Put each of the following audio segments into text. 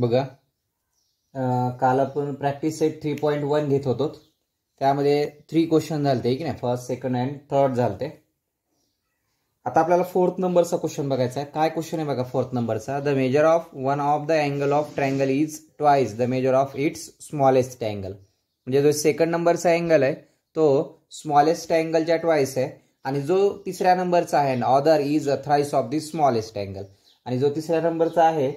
बघा काल आपण practice set three point one घेत होतो त्यामध्ये थ्री क्वेश्चन झालते की नाही फर्स्ट सेकंड अँड थर्ड झालते आता आपल्याला फोर्थ नंबरचा क्वेश्चन बघायचा आहे काय क्वेश्चन आहे बघा फोर्थ नंबरचा the measure of one of the angle of triangle is twice the measure of its smallest angle म्हणजे जो सेकंड नंबरचा अँगल आहे तो स्मॉलेस्ट अँगलच्या ट्वाईस आहे आणि जो तिसऱ्या नंबरचा आहे other is a thrice of the smallest angle आणि जो तिसऱ्या नंबरचा आहे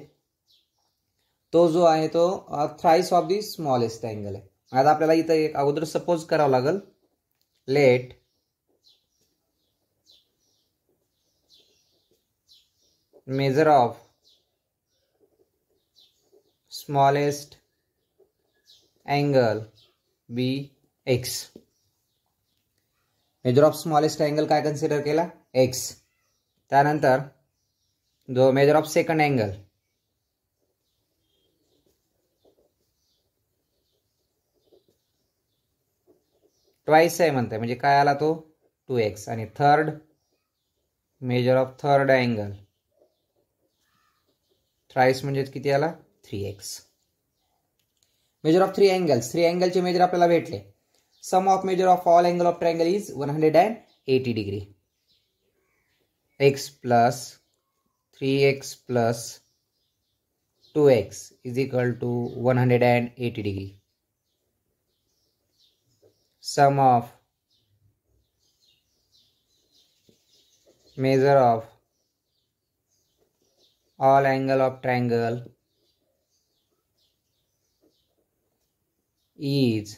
तो जो आहे तो thrice of the smallest angle आहे आता आपल्याला इथं एक अगोदर सपोज करावं लागेल let measure of smallest angle be x measure of smallest angle काय कन्सिडर केला एक्स त्यानंतर जो measure of second angle twice आहे म्हणताय म्हणजे काय आला तो टू एक्स आणि third measure of third angle thrice म्हणजे किती आला three x measure of three angles three अँगलचे मेजर आपल्याला भेटले sum of measure of all angle of triangle is one hundred and eighty degree x plus three x plus two x is equal to one hundred and eighty degree sum of measure of all angle of triangle is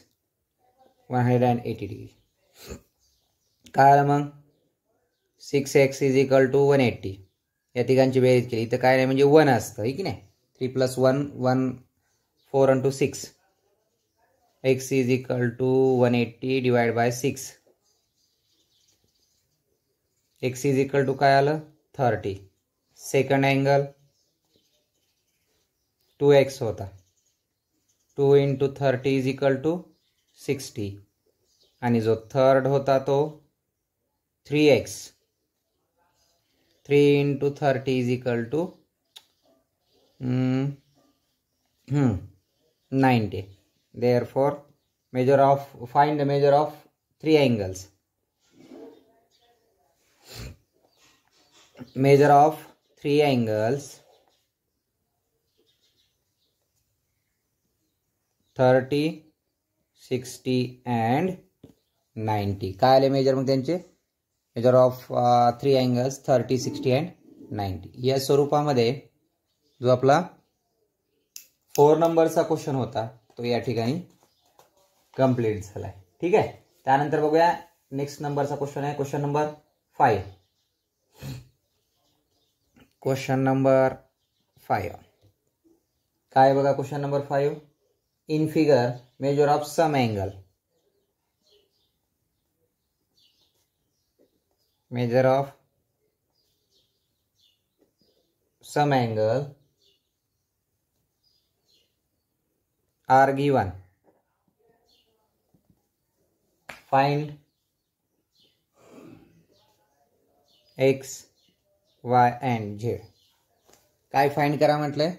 180 degree काय आलं मग six x is equal to one eighty या तिघांची बेरीज केली इथं काय नाही म्हणजे वन असतं की नाही three plus one one four two six x is equal to one eighty divide by six x is equal to काय आलं thirty second angle two x होता two into thirty is equal to sixty आणि जो third होता तो three x three into thirty is equal to ninety therefore measure of find the measure of three angles measure of three angles 30 60 and 90 काय आले measure मग त्यांचे measure of three angles thirty sixty and ninety या स्वरूपामध्ये जो आपला four नंबरचा question होता तो या ठिकाणी कंप्लीट झालाय ठीक आहे त्यानंतर बघूया नेक्स्ट नंबरचा क्वेश्चन आहे question number five question number five काय बघा question number five in figure measure of some angle measure of some angle are given. Find. X y and z काय फाईंड करा म्हटलंय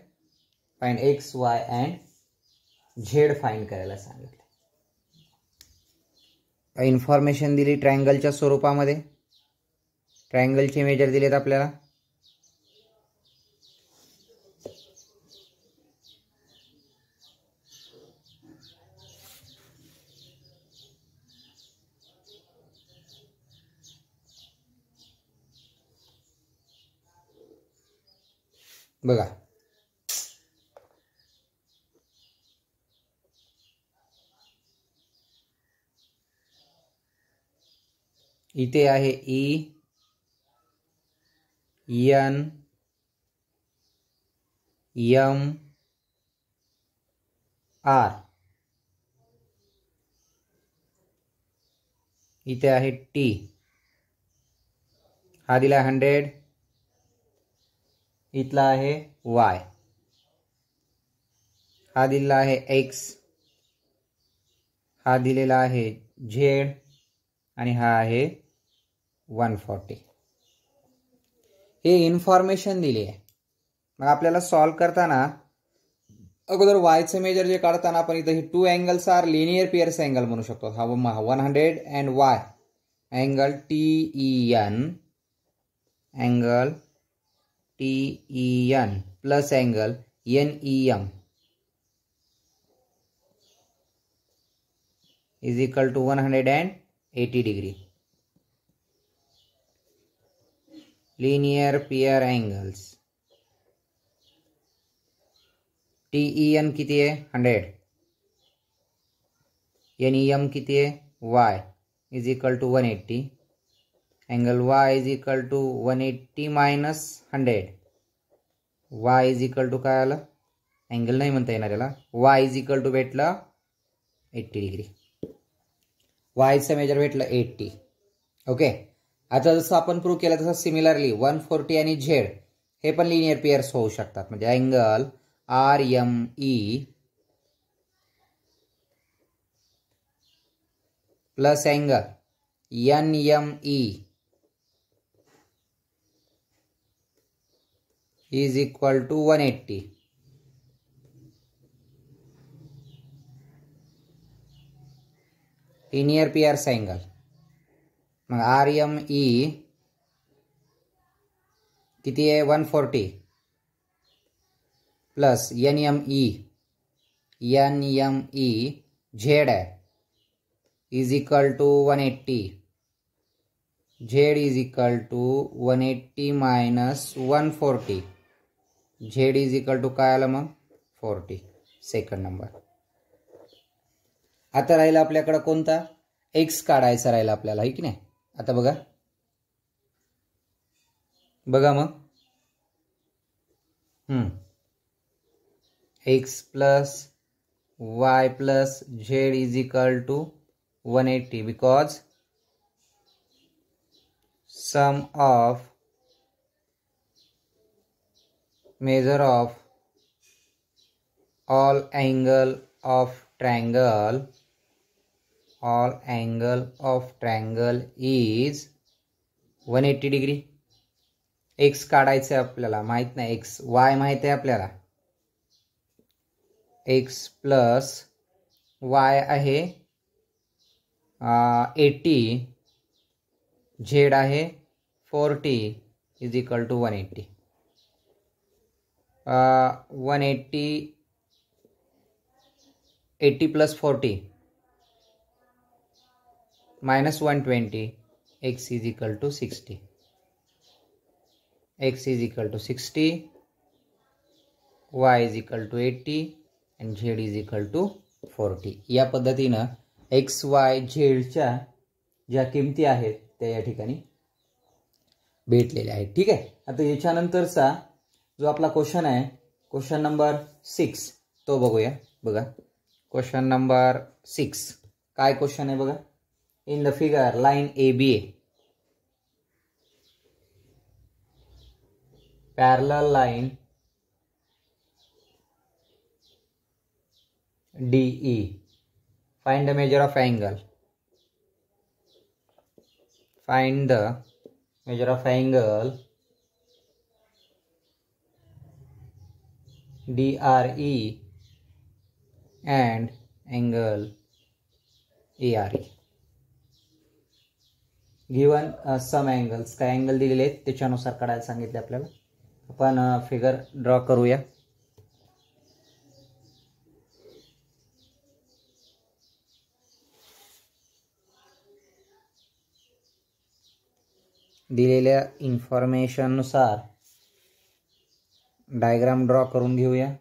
find x y and z find करायला सांगितलं information दिली ट्रायंगलच्या स्वरूपामध्ये ट्रायंगलची major दिलेत आपल्याला बघा इथे आहे ई एन यम आर इथे आहे टी हा दिला हंड्रेड इथला आहे वाय हा दिलेला आहे एक्स हा दिलेला आहे झेड आणि हा आहे वन फॉर्टी हे इन्फॉर्मेशन दिली आहे मग आपल्याला सॉल्व करताना अगोदर वायचं मेजर जे काढताना आपण इथं हे two angles are linear pairs angle म्हणू शकतो हा one hundred and y angle T E N angle T N plus angle N E M is equal to one hundred and eighty degree linear pair angles T E N किती hundred N E M किती आहे is equal to one eighty y is equal to one eighty minus hundred y is equal to काय आलं angle नाही म्हणता येणार याला y is equal to भेटलं एट्टी डिग्री वायचं मेजर भेटलं एट्टी ओके आता जसं आपण प्रूव्ह केलं तसं सिमिलरली वन फोर्टी आणि झेड हे पण लिनियर पेयर्स होऊ शकतात म्हणजे angle R M E plus angle N M E is equal to one eighty linear pair angle मग आर एम ई किती आहे one forty plus N M E N M E z आहे is equal to one eighty z is equal to one eighty minus one forty z is equal to काय आलं मग forty second number आता राहिला आपल्याकडं कोणता x काढायचा राहिला आपल्याला आहे की नाही आता बघा बघा मग x plus y plus z is equal to one eighty because sum of of all angle of triangle all all of triangle is one 180 degree x काढायचं आहे आपल्याला माहीत नाही एक्स वाय माहीत आहे आपल्याला एक्स प्लस वाय आहे eighty z आहे forty is equal to one eighty one eighty eighty plus forty minus one twenty x is equal to sixty x is equal to sixty y is equal to eighty and z is equal to forty या पद्धतीनं x Y झेडच्या ज्या किमती आहेत त्या या ठिकाणी भेटलेल्या आहेत ठीक आहे आता याच्यानंतरचा जो आपका क्वेश्चन है क्वेश्चन नंबर सिक्स तो बगू ब्वेश्चन नंबर सिक्स का क्वेश्चन है बगा in the figure line A B A parallel line DE find the measure of angle find the measure of angle DRE and angle ARE. Given some angles काय angle दिलेले आहेत त्याच्यानुसार काढायला सांगितले आपल्याला आपण फिगर uh, ड्रॉ करूया दिलेल्या इन्फॉर्मेशननुसार डायग्राम ड्रॉ करून घेऊया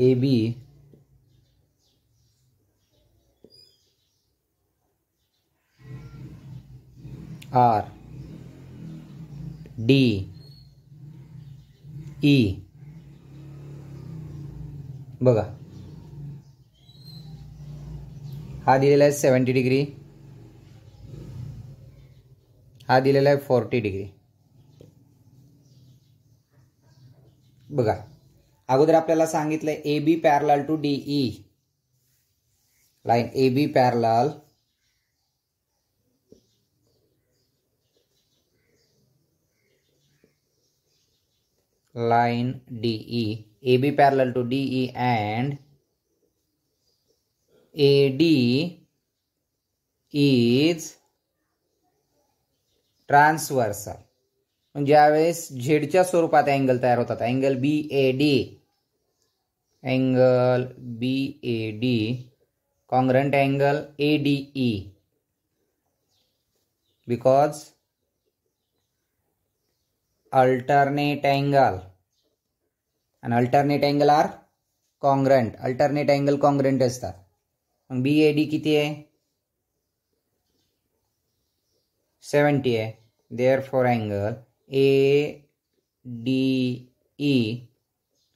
A B R D E बघा हा दिलेला आहे सेवन्टी डिग्री हा दिलेला आहे फोर्टी डिग्री बघा अगोदर आपल्याला सांगितलं A B parallel to D E line A B parallel line DE, AB parallel to DE and AD is transversal ज्यावेळेस झेडच्या स्वरूपात अँगल तयार होतात angle B A D angle B A D congruent angle A D E because alternate angle आणि alternate angle are congruent alternate angle congruent असतात मग B A D किती आहे सेवन्टी आहे therefore angle A D E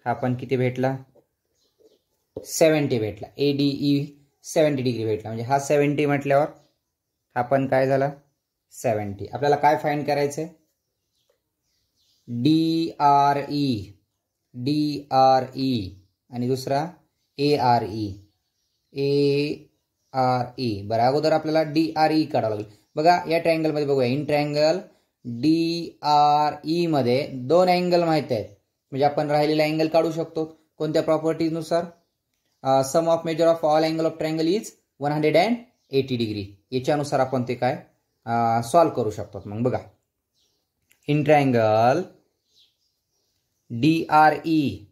हा पण किती भेटला सेवन्टी भेटला A D E seventy degree भेटला म्हणजे हा सेवन्टी म्हटल्यावर हा पण काय झाला सेवन्टी आपल्याला काय फाईन करायचं आहे D R e. E D R E आणि दुसरा A R E A R E बरं अगोदर आपल्याला डी आर ई काढावं लागेल बघा या मध्ये बघूया इन ट्रायंगल डी आर मध्ये दोन अँगल माहिती आहेत म्हणजे आपण राहिलेला अँगल काढू शकतो कोणत्या प्रॉपर्टीजनुसार sum of measure of all angle of triangle is one hundred and eighty degree याच्यानुसार आपण ते काय सॉल्व्ह करू शकतो मग बघा in triangle DRE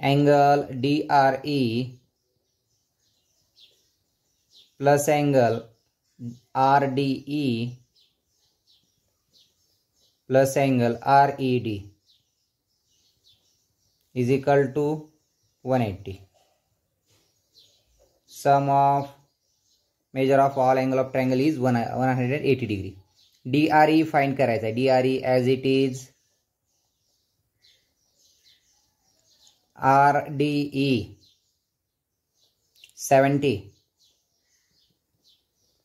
angle DRE plus angle RDE plus angle RED is equal to 180 sum of measure of all angle of triangle is 180 degree D R E find कराए D R E as it is R D E seventy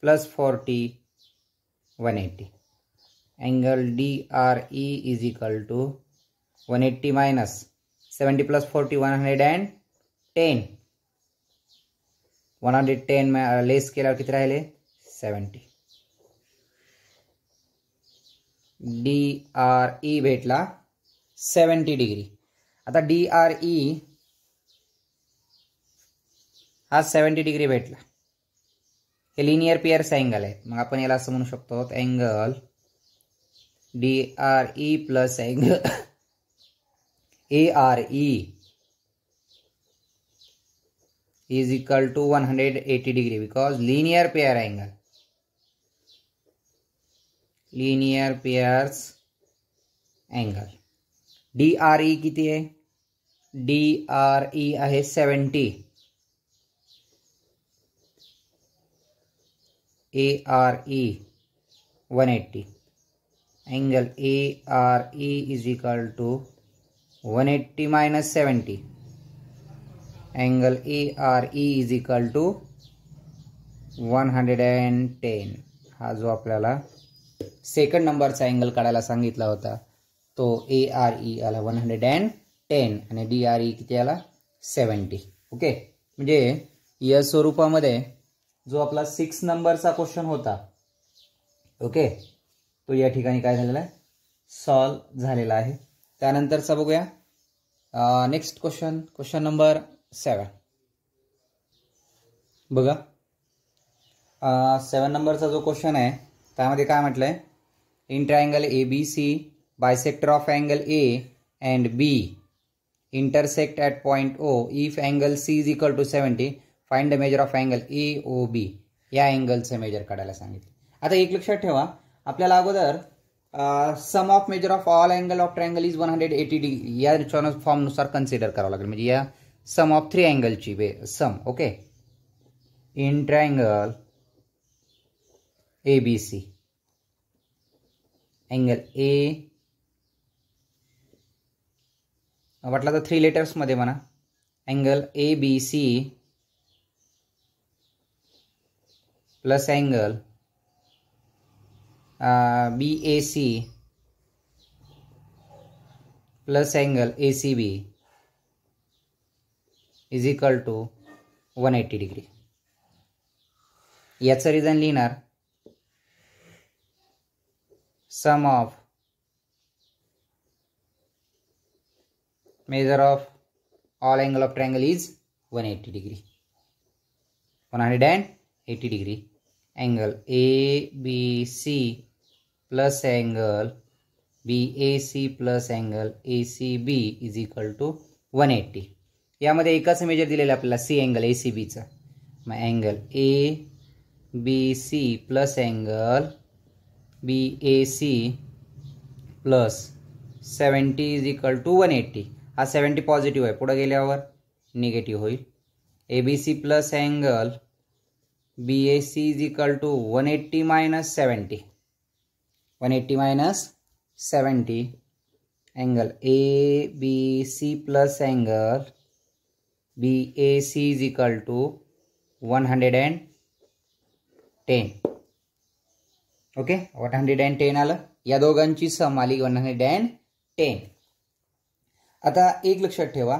plus forty one eighty angle D R E is equal to one eighty minus seventy plus forty one hundred and ten one hundred ten में less केल्यावर किती राहिले seventy D R E e भेटला seventy degree आता D R E हा seventy degree भेटला हे linear pairs angle आहे मग आपण याला असं म्हणू शकतो angle D R E plus angle A R E is equal to one hundred eighty degree because linear pair angle linear pairs angle D R E किती आहे डी आर ई आहे seventy A R E one eighty angle A R E is equal to one eighty minus seventy angle A R E is equal to one hundred and ten हा जो आपल्याला second नंबरचा angle काढायला सांगितला होता तो A R E आला one hundred and ten आणि डी आर ई किती आला सेवन्टी ओके म्हणजे या स्वरूपामध्ये जो आपला सिक्स नंबरचा क्वेश्चन होता ओके तो या ठिकाणी काय झालेला आहे सॉल्व झालेला आहे त्यानंतरचा बघूया next question question number seven बघा सेवन नंबरचा जो क्वेश्चन आहे त्यामध्ये काय म्हटलं in triangle ABC, bisector of angle A and B intersect at point O if angle C is equal to 70, find the measure of angle A O B या अँगलचं major काढायला सांगितलं आता एक लक्षात ठेवा आपल्याला अगोदर sum of measure of all angle of triangle is one hundred eighty degree या फॉर्मनुसार कन्सिडर करावं लागेल म्हणजे या सम ऑफ थ्री अँगलची बे sum okay in triangle A B C angle A वाटला तर थ्री लेटर्समध्ये म्हणा angle A B C plus angle B A C plus angle A C B is equal to one eighty degree याचं reason लिहिणार sum of measure of all angle of triangle is 180 degree 180 degree angle ABC plus angle BAC plus angle ACB is equal to 180 यामध्ये एकाच major दिलेला आपल्याला C angle A C बीचा मग angle A B C plus angle B A C plus seventy is equal to one eighty हा seventy positive है पूरा गेल्यावर निगेटिव हो B C plus angle B A C is equal to one eighty minus seventy one eighty minus seventy angle A B C plus angle B A C is equal to one hundred and ten okay one hundred and ten आलं या दोघांची समाली one hundred and ten आता एक लक्षात ठेवा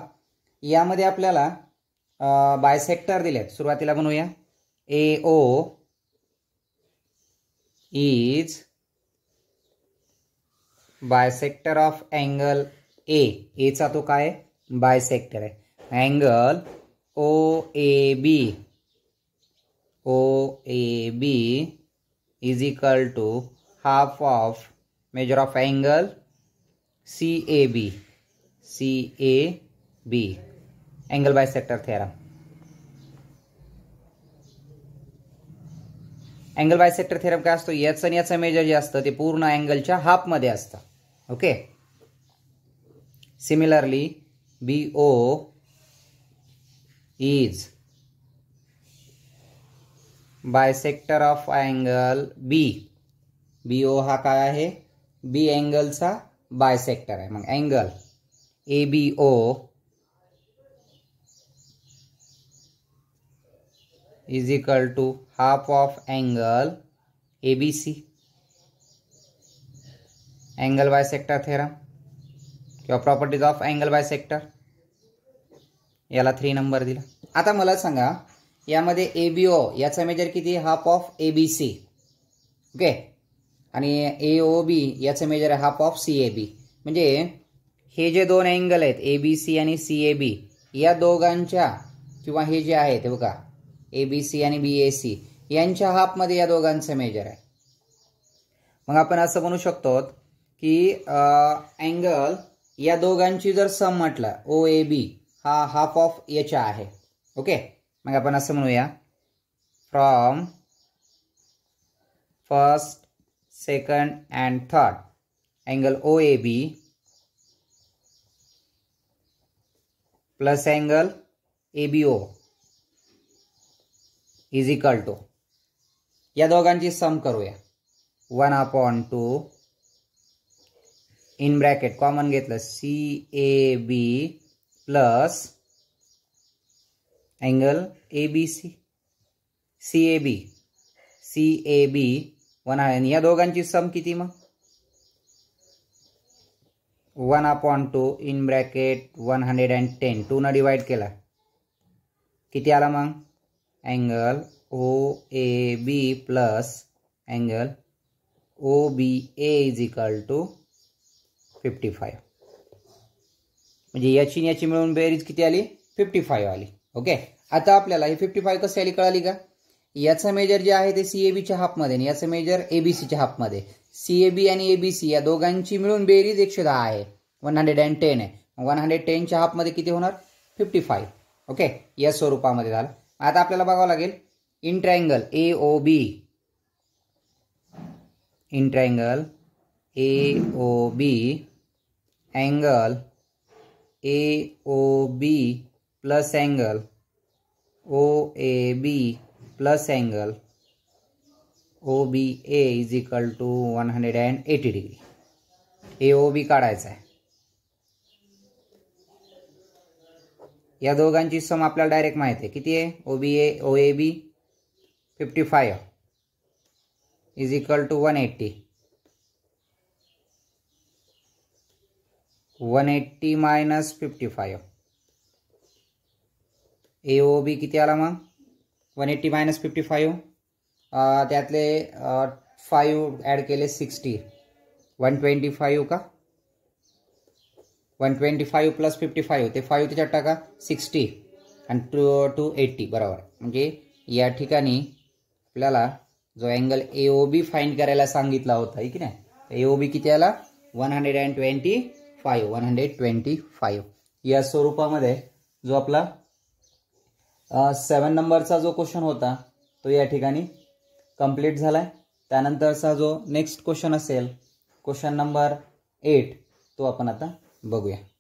यामध्ये आपल्याला bisector दिले, सुरुवातीला बनवूया A O is bisector of angle A एचा तो काय बायसेक्टर आहे angle O A B O A B is equal to half of measure of angle CAB. CAB. Angle bisector theorem. Angle sector theorem काय असतो याचं आणि याचं मेजर जे असतं ते पूर्ण अँगलच्या मध्ये असतं okay similarly B O is bisector of angle B B O हा काय आहे बी अँगलचा बायसेक्टर आहे मग angle A B O is equal to half of angle A B C angle sector theorem किंवा प्रॉपर्टीज ऑफ अँगल सेक्टर याला three number दिला आता मला सांगा यामध्ये ए बी ओ याचा मेजर किती half of A B C okay आणि ए ओ बी याचं मेजर आहे half of C A B म्हणजे हे जे दोन अँगल आहेत ए बी सी आणि सी ए बी या दोघांच्या किंवा हे जे आहेत बघा ए बी सी आणि बी ए सी यांच्या हाफमध्ये या दोघांचं मेजर आहे मग आपण असं म्हणू शकतो की अँगल या दोघांची जर सम म्हटलं ओ ए बी हा हाफ ऑफ याच्या आहे ओके मग आपण असं म्हणूया from first second and third angle O A B plus angle A B O is equal to या दोघांची सम करूया one upon two in bracket common घेतलं C A B plus angle A A B C C B C A B one आहे आणि या दोघांची sum किती मग one upon two in bracket one hundred and ten two टूनं divide केला किती आला मग angle O A B plus angle O B A is equal to fifty five म्हणजे याची याची मिळून बेरीज किती आली फिफ्टी फाईव्ह आली ओके आता आपल्याला ही फिफ्टी फाय कसं आली कळाली का याचं मेजर जे आहे ते सीएबीच्या हाफमध्ये आणि याचं मेजर एबीसीच्या हाफमध्ये सीएबी आणि एबीसी या दोघांची मिळून बेरीज एकशे दहा आहे वन हंड्रेड अँड टेन आहे वन हंड्रेड टेनच्या हाफमध्ये किती होणार फिफ्टी फाय ओके या स्वरूपामध्ये झालं आता आपल्याला बघावं लागेल in A O B in A O B angle A O B plus angle O A B plus angle O B A is equal to one hundred and eighty degree A O B काढायचा आहे या दोघांची सम आपल्याला direct माहिती आहे किती आहे O B A O A B fifty five is equal to one eighty one eighty minus fifty five A O B किती आला मग one eighty minus fifty five त्यातले फाईव्ह ॲड केले सिक्स्टी वन ट्वेंटी फाईव्ह का one twenty five plus fifty five ते five त्याच्यात टाका sixty आणि टू टू एट्टी बरोबर म्हणजे या ठिकाणी आपल्याला जो angle A O B find करायला सांगितला होता की नाही ए ओ बी किती आला one hundred and twenty five one hundred twenty five या स्वरूपामध्ये जो आपला सेवन नंबरचा जो क्वेश्चन होता तो या ठिकाणी कंप्लीट झाला आहे त्यानंतरचा जो नेक्स्ट क्वेश्चन असेल क्वेश्चन नंबर एट तो आपण आता बघूया